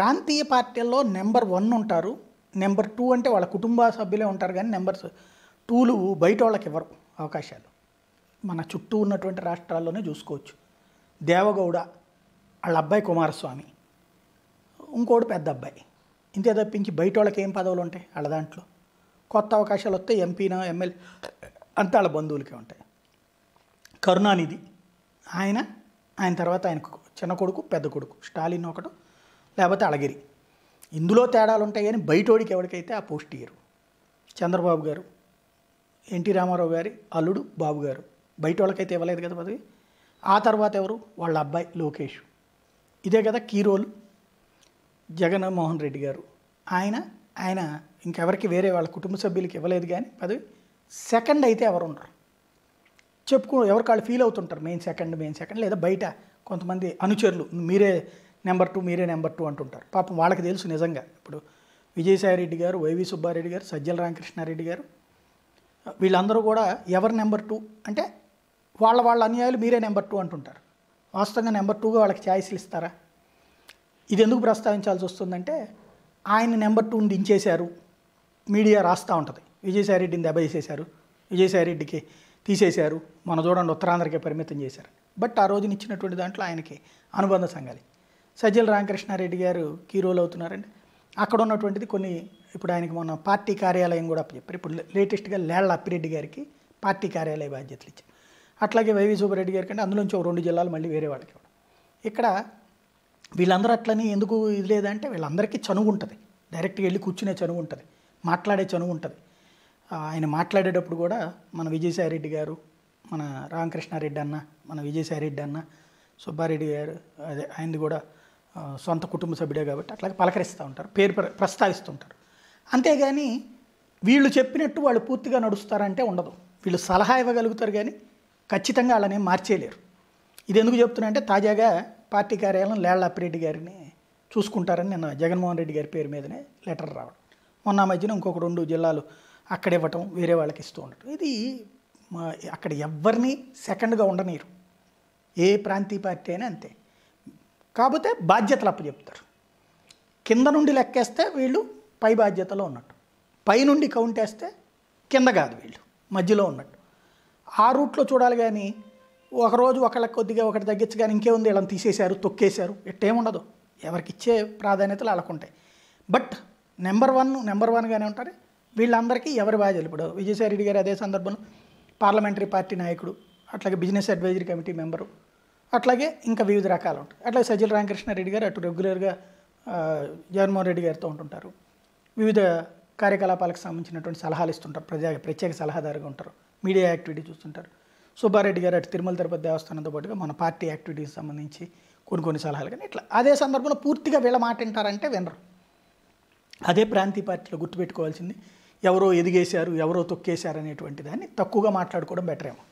ప్రాంతీయ పార్టీల్లో number one ఉంటారు నెంబర్ టూ అంటే వాళ్ళ కుటుంబ సభ్యులే ఉంటారు కానీ నెంబర్స్ టూలు బయట వాళ్ళకి ఇవ్వరు అవకాశాలు మన చుట్టూ ఉన్నటువంటి రాష్ట్రాల్లోనే చూసుకోవచ్చు దేవగౌడ వాళ్ళ అబ్బాయి కుమారస్వామి ఇంకోటి పెద్ద అబ్బాయి ఇంతే తప్పించి బయట వాళ్ళకి ఏం పదవులు ఉంటాయి వాళ్ళ దాంట్లో కొత్త అవకాశాలు వస్తే ఎంపీన ఎమ్మెల్యే అంతా వాళ్ళ బంధువులకే ఉంటాయి కరుణానిధి ఆయన ఆయన తర్వాత ఆయన చిన్న కొడుకు పెద్ద కొడుకు స్టాలిన్ ఒకటో లేకపోతే అళగిరి ఇందులో తేడాలు ఉంటాయి కానీ బయటోడికి ఎవరికైతే ఆ పోస్ట్ ఇయ్యరు చంద్రబాబు గారు ఎన్టీ రామారావు గారి అల్లుడు బాబు గారు బయట వాళ్ళకైతే ఇవ్వలేదు కదా పదవి ఆ తర్వాత ఎవరు వాళ్ళ అబ్బాయి లోకేష్ ఇదే కదా కీరోల్ జగన్మోహన్ రెడ్డి గారు ఆయన ఆయన ఇంకెవరికి వేరే వాళ్ళ కుటుంబ సభ్యులకి ఇవ్వలేదు కానీ పదవి సెకండ్ అయితే ఎవరు ఉండరు చెప్పుకో ఎవరికి వాళ్ళు ఫీల్ అవుతుంటారు మెయిన్ సెకండ్ మెయిన్ సెకండ్ లేదా బయట కొంతమంది అనుచరులు మీరే నెంబర్ టూ మీరే నెంబర్ టూ అంటుంటారు పాపం వాళ్ళకి తెలుసు నిజంగా ఇప్పుడు విజయసాయిరెడ్డి గారు వైవి సుబ్బారెడ్డి గారు సజ్జల రామకృష్ణారెడ్డి గారు వీళ్ళందరూ కూడా ఎవరు నెంబర్ టూ అంటే వాళ్ళ వాళ్ళ అన్యాయాలు మీరే నెంబర్ టూ అంటుంటారు వాస్తవంగా నెంబర్ టూగా వాళ్ళకి ఛాయిస్లు ఇస్తారా ఇది ఎందుకు ప్రస్తావించాల్సి వస్తుందంటే ఆయన నెంబర్ టూని దించేశారు మీడియా రాస్తూ ఉంటుంది విజయసాయిరెడ్డిని దెబ్బేసేశారు విజయసాయిరెడ్డికి తీసేశారు మన చూడండి ఉత్తరాంధ్రకే పరిమితం చేశారు బట్ ఆ రోజున ఇచ్చినటువంటి దాంట్లో ఆయనకి అనుబంధ సంఘాలి సజ్జల రామకృష్ణారెడ్డి గారు కీ రోల్ అవుతున్నారండి అక్కడ ఉన్నటువంటిది కొన్ని ఇప్పుడు ఆయనకి మొన్న పార్టీ కార్యాలయం కూడా అప్పచెప్పారు ఇప్పుడు లేటెస్ట్గా లేళ్ల అప్పిరెడ్డి గారికి పార్టీ కార్యాలయ బాధ్యతలు ఇచ్చారు అట్లాగే వైవి సుబ్బారెడ్డి గారికి అంటే అందులోంచి ఒక రెండు జిల్లాలు మళ్ళీ వేరే వాళ్ళకి ఇవ్వడం ఇక్కడ వీళ్ళందరూ అట్లని ఎందుకు ఇది లేదంటే వీళ్ళందరికీ చనువు ఉంటుంది డైరెక్ట్గా వెళ్ళి కూర్చునే చనువు ఉంటుంది మాట్లాడే చనువు ఉంటుంది ఆయన మాట్లాడేటప్పుడు కూడా మన విజయసాయిరెడ్డి గారు మన రామకృష్ణారెడ్డి అన్న మన విజయసాయిరెడ్డి అన్న సుబ్బారెడ్డి గారు అదే ఆయనది కూడా సొంత కుటుంబ సభ్యుడే కాబట్టి అట్లాగే పలకరిస్తూ ఉంటారు పేరు ప్రస్తావిస్తుంటారు అంతేగాని వీళ్ళు చెప్పినట్టు వాళ్ళు పూర్తిగా నడుస్తారంటే ఉండదు వీళ్ళు సలహా ఇవ్వగలుగుతారు కానీ ఖచ్చితంగా వాళ్ళని మార్చేయలేరు ఇది ఎందుకు చెప్తున్నారంటే తాజాగా పార్టీ కార్యాలయం లేళ్ల అప్పిరెడ్డి గారిని చూసుకుంటారని నిన్న జగన్మోహన్ రెడ్డి గారి పేరు మీదనే లెటర్ రావడం మొన్న మధ్యన ఇంకొక రెండు జిల్లాలు అక్కడ ఇవ్వటం వేరే వాళ్ళకి ఇస్తూ ఉండటం ఇది అక్కడ ఎవరిని సెకండ్గా ఉండనీరు ఏ ప్రాంతీయ పార్టీ అయినా అంతే కాకపోతే బాధ్యతలు అప్పచెప్తారు కింద నుండి లెక్కేస్తే వీళ్ళు పై బాధ్యతలో ఉన్నట్టు పై నుండి కౌంట్ వేస్తే కింద కాదు వీళ్ళు మధ్యలో ఉన్నట్టు ఆ రూట్లో చూడాలి కానీ ఒకరోజు ఒకళ్ళకి కొద్దిగా ఒకటి తగ్గించు కానీ ఇంకేముంది వీళ్ళని తీసేశారు తొక్కేశారు ఉండదు ఎవరికి ఇచ్చే ప్రాధాన్యతలు ఉంటాయి బట్ నెంబర్ వన్ నెంబర్ వన్గానే ఉంటారు వీళ్ళందరికీ ఎవరి బాధ్యత ఇప్పుడు విజయసాయి రెడ్డి గారు అదే సందర్భంలో పార్లమెంటరీ పార్టీ నాయకుడు అట్లాగే బిజినెస్ అడ్వైజరీ కమిటీ మెంబరు అట్లాగే ఇంకా వివిధ రకాలు ఉంటాయి అట్లా సజ్జల రామకృష్ణారెడ్డి గారు అటు రెగ్యులర్గా జగన్మోహన్ రెడ్డి గారితో ఉంటుంటారు వివిధ కార్యకలాపాలకు సంబంధించినటువంటి సలహాలు ఇస్తుంటారు ప్రజా ప్రత్యేక సలహాదారుగా ఉంటారు మీడియా యాక్టివిటీ చూస్తుంటారు సుబ్బారెడ్డి గారు అటు తిరుమల తిరుపతి దేవస్థానంతో పాటుగా మన పార్టీ యాక్టివిటీకి సంబంధించి కొన్ని కొన్ని సలహాలు కానీ ఇట్లా అదే సందర్భంలో పూర్తిగా వీళ్ళ మాట వింటారంటే వినరు అదే ప్రాంతీయ పార్టీలో గుర్తుపెట్టుకోవాల్సింది ఎవరో ఎదిగేశారు ఎవరో తొక్కేశారు అనేటువంటి దాన్ని తక్కువగా మాట్లాడుకోవడం బెటర్ ఏమో